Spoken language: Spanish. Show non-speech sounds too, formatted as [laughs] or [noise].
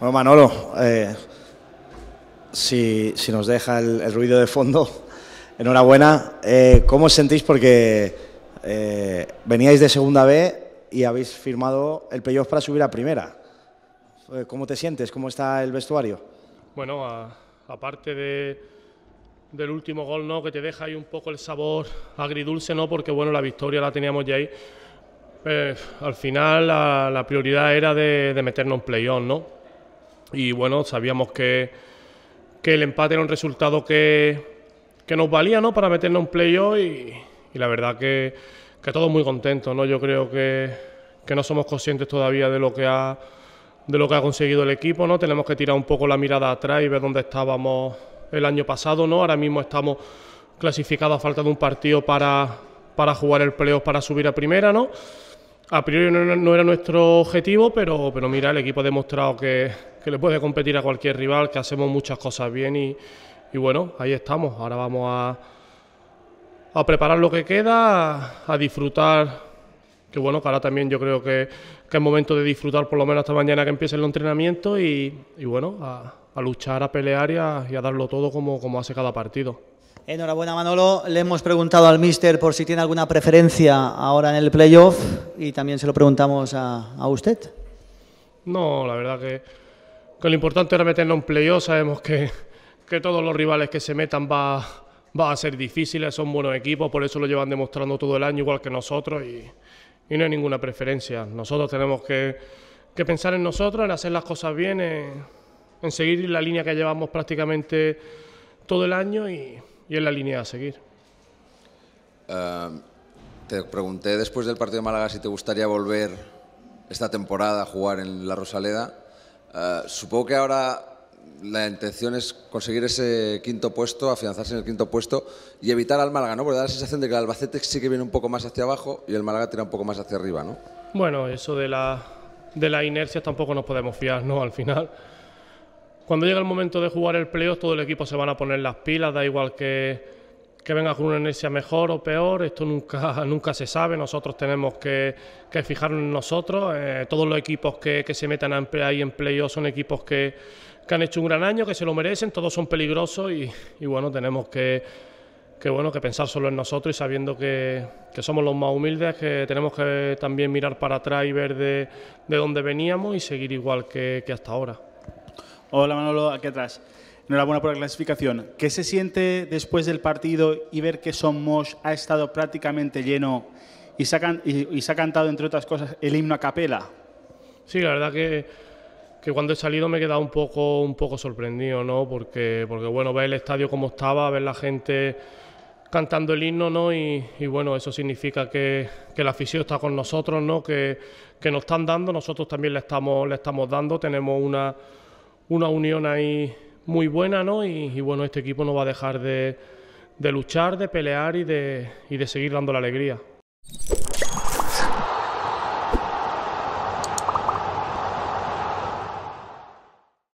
Bueno, Manolo, eh, si, nos deja el, ruido de fondo, [laughs] enhorabuena. Eh, ¿Cómo os sentís? Porque eh, veníais de segunda B y habéis firmado el playoff para subir a primera. ¿Cómo te sientes? ¿Cómo está el vestuario? Bueno, aparte del último gol, ¿no? que te deja ahí un poco el sabor agridulce, ¿no? porque bueno, la victoria la teníamos ya ahí. al final la, prioridad era de, meternos en playoff, ¿no? Y bueno, sabíamos que, que el empate era un resultado que, que nos valía ¿no? para meternos en playoff y, y la verdad que, que todos muy contentos. ¿no? Yo creo que, que no somos conscientes todavía de lo que ha de lo que ha conseguido el equipo, ¿no? Tenemos que tirar un poco la mirada atrás y ver dónde estábamos el año pasado, ¿no? Ahora mismo estamos clasificados a falta de un partido para, para jugar el playoff para subir a primera, ¿no? A priori no, era nuestro objetivo, pero, pero mira, el equipo ha demostrado que, le puede competir a cualquier rival, que hacemos muchas cosas bien y, bueno, ahí estamos. Ahora vamos a, a preparar lo que queda, a, disfrutar, que bueno, que ahora también yo creo que, que, es momento de disfrutar por lo menos hasta mañana que empiece el entrenamiento y, bueno, a, luchar, a pelear y a, a darlo todo como hace cada partido. Enhorabuena Manolo. Le hemos preguntado al mister por si tiene alguna preferencia ahora en el playoff y también se lo preguntamos a, usted. No, la verdad que, lo importante era meternos en playoff. Sabemos que, todos los rivales que se metan va, a ser difíciles, son buenos equipos, por eso lo llevan demostrando todo el año igual que nosotros y, no hay ninguna preferencia. Nosotros tenemos que, pensar en nosotros, en hacer las cosas bien, en, en seguir la línea que llevamos prácticamente todo el año y y en la línea a seguir. Em, te pregunté después del partido de Málaga si te gustaría volver esta temporada a jugar en la Rosaleda. Eh, supongo que ahora la intención es conseguir ese quinto puesto, afianzarse en el quinto puesto y evitar al Málaga, ¿no? Porque da la sensación de que el Albacete sí que viene un poco más hacia abajo y el Málaga tira un poco más hacia arriba, ¿no? Bueno, eso de la, de la inercia tampoco nos podemos fiar, ¿no? Al final cuando llega el momento de jugar el playoff, todo el equipo se van a poner las pilas, da igual que, venga con una inercia mejor o peor, esto nunca, [laughs] nunca se sabe, nosotros tenemos que, que fijarnos en nosotros, eh, todos los equipos que, se metan ahí en playoff son equipos que, han hecho un gran año, que se lo merecen, todos son peligrosos y, bueno, tenemos que, bueno, que pensar solo en nosotros y sabiendo que, somos los más humildes, que tenemos que también mirar para atrás y ver de, dónde veníamos y seguir igual que hasta ahora. Hola Manolo, aquí atrás. Enhorabuena por la clasificación. ¿Qué se siente después del partido y ver que Somos ha estado prácticamente lleno y se, ha, y, cantado, entre otras cosas, el himno a capela? Sí, la verdad que, que cuando he salido me he quedado un poco, un poco sorprendido, ¿no? Porque, porque, bueno, ver el estadio como estaba, ver la gente cantando el himno, ¿no? Y, y bueno, eso significa que, que la afición está con nosotros, ¿no? Que, que nos están dando, nosotros también le estamos, le estamos dando, tenemos una una unión ahí muy buena, ¿no? Y, bueno, este equipo no va a dejar de, luchar, de pelear y de seguir dando la alegría.